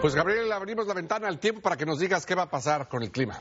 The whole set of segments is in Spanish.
Pues Gabriel, abrimos la ventana al tiempo para que nos digas qué va a pasar con el clima.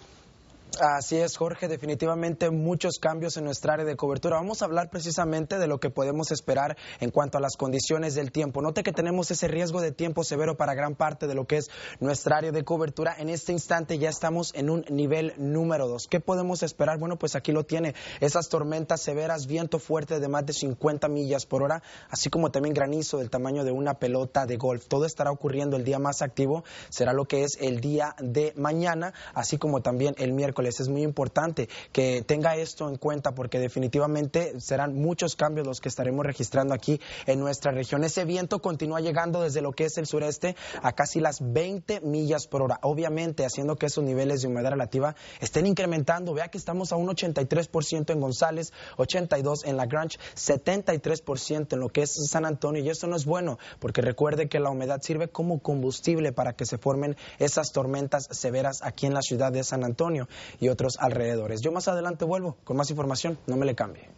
Así es, Jorge, definitivamente muchos cambios en nuestra área de cobertura. Vamos a hablar precisamente de lo que podemos esperar en cuanto a las condiciones del tiempo. Note que tenemos ese riesgo de tiempo severo para gran parte de lo que es nuestra área de cobertura. En este instante ya estamos en un nivel número 2. ¿Qué podemos esperar? Bueno, pues aquí lo tiene. Esas tormentas severas, viento fuerte de más de 50 millas por hora, así como también granizo del tamaño de una pelota de golf. Todo estará ocurriendo el día más activo. Será lo que es el día de mañana, así como también el miércoles es muy importante que tenga esto en cuenta porque definitivamente serán muchos cambios los que estaremos registrando aquí en nuestra región. Ese viento continúa llegando desde lo que es el sureste a casi las 20 millas por hora, obviamente haciendo que esos niveles de humedad relativa estén incrementando. Vea que estamos a un 83% en González, 82% en La Grange, 73% en lo que es San Antonio. Y eso no es bueno porque recuerde que la humedad sirve como combustible para que se formen esas tormentas severas aquí en la ciudad de San Antonio y otros alrededores. Yo más adelante vuelvo con más información, no me le cambie.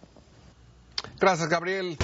Gracias, Gabriel.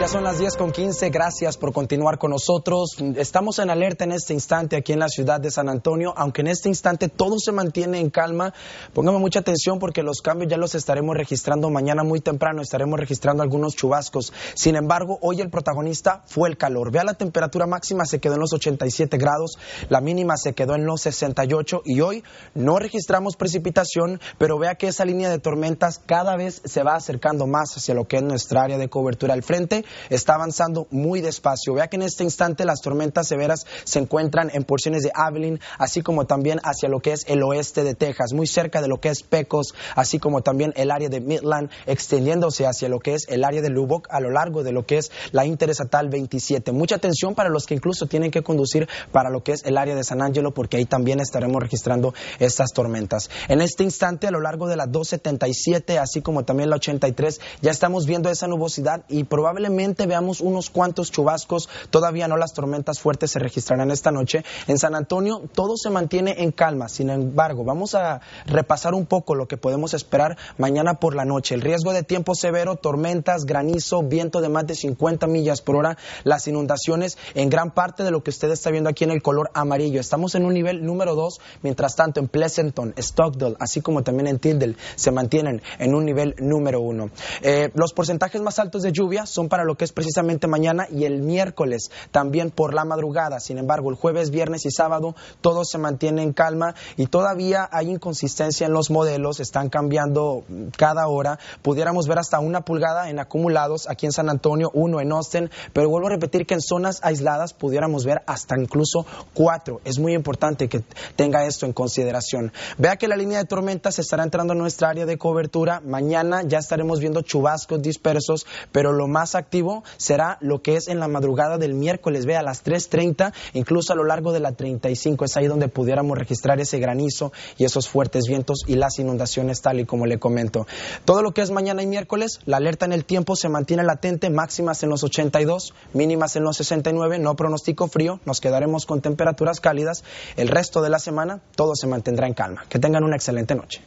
Ya son las 10 con 15, gracias por continuar con nosotros. Estamos en alerta en este instante aquí en la ciudad de San Antonio, aunque en este instante todo se mantiene en calma. Póngame mucha atención porque los cambios ya los estaremos registrando mañana muy temprano, estaremos registrando algunos chubascos. Sin embargo, hoy el protagonista fue el calor. Vea la temperatura máxima se quedó en los 87 grados, la mínima se quedó en los 68 y hoy no registramos precipitación, pero vea que esa línea de tormentas cada vez se va acercando más hacia lo que es nuestra área de cobertura al frente está avanzando muy despacio. Vea que en este instante las tormentas severas se encuentran en porciones de Abilene, así como también hacia lo que es el oeste de Texas, muy cerca de lo que es Pecos, así como también el área de Midland, extendiéndose hacia lo que es el área de Lubbock a lo largo de lo que es la interestatal 27. Mucha atención para los que incluso tienen que conducir para lo que es el área de San Angelo, porque ahí también estaremos registrando estas tormentas. En este instante, a lo largo de la 277, así como también la 83, ya estamos viendo esa nubosidad y probablemente veamos unos cuantos chubascos, todavía no las tormentas fuertes se registrarán esta noche. En San Antonio todo se mantiene en calma, sin embargo, vamos a repasar un poco lo que podemos esperar mañana por la noche. El riesgo de tiempo severo, tormentas, granizo, viento de más de 50 millas por hora, las inundaciones en gran parte de lo que usted está viendo aquí en el color amarillo. Estamos en un nivel número 2, mientras tanto en Pleasanton, Stockdale, así como también en Tilde, se mantienen en un nivel número 1. Eh, los porcentajes más altos de lluvia son para los lo que es precisamente mañana y el miércoles también por la madrugada. Sin embargo, el jueves, viernes y sábado todo se mantiene en calma y todavía hay inconsistencia en los modelos, están cambiando cada hora. Pudiéramos ver hasta una pulgada en acumulados aquí en San Antonio, uno en Austin, pero vuelvo a repetir que en zonas aisladas pudiéramos ver hasta incluso cuatro. Es muy importante que tenga esto en consideración. Vea que la línea de tormentas estará entrando en nuestra área de cobertura. Mañana ya estaremos viendo chubascos dispersos, pero lo más activo será lo que es en la madrugada del miércoles, ve a las 3.30, incluso a lo largo de la 35, es ahí donde pudiéramos registrar ese granizo y esos fuertes vientos y las inundaciones tal y como le comento. Todo lo que es mañana y miércoles, la alerta en el tiempo se mantiene latente, máximas en los 82, mínimas en los 69, no pronóstico frío, nos quedaremos con temperaturas cálidas. El resto de la semana todo se mantendrá en calma. Que tengan una excelente noche.